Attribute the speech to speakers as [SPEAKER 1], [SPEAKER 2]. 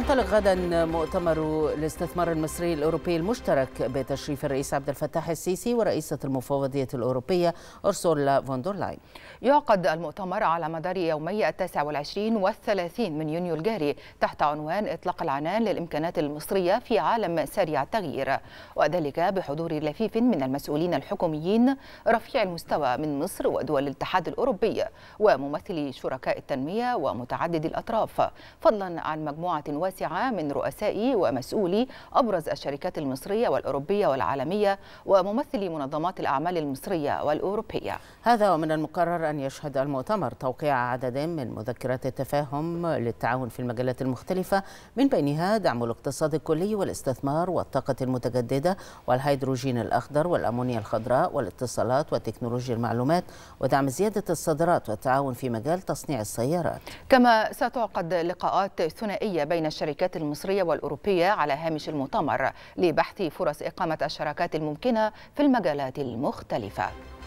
[SPEAKER 1] ينطلق غدا مؤتمر الاستثمار المصري الاوروبي المشترك بتشريف الرئيس عبد الفتاح السيسي ورئيسه المفوضيه الاوروبيه ارسولا فون دور لاين. يعقد
[SPEAKER 2] المؤتمر على مدار يومي التاسع والعشرين والثلاثين من يونيو الجاري تحت عنوان اطلاق العنان للامكانات المصريه في عالم سريع التغيير وذلك بحضور لفيف من المسؤولين الحكوميين رفيع المستوى من مصر ودول الاتحاد الاوروبي وممثلي شركاء التنميه ومتعدد الاطراف فضلا عن مجموعه واسعة من رؤساء ومسؤولي أبرز الشركات المصرية والأوروبية والعالمية وممثلي منظمات الأعمال المصرية والأوروبية
[SPEAKER 1] هذا ومن المقرر أن يشهد المؤتمر توقيع عدد من مذكرات التفاهم للتعاون في المجالات المختلفة من بينها دعم الاقتصاد الكلي والاستثمار والطاقة المتجددة والهيدروجين الأخضر والأمونيا الخضراء والاتصالات وتكنولوجيا المعلومات ودعم زيادة الصادرات والتعاون في مجال تصنيع السيارات
[SPEAKER 2] كما ستعقد لقاءات ثنائية بين الشركات المصرية والأوروبية على هامش المؤتمر لبحث فرص إقامة الشراكات الممكنة في المجالات المختلفة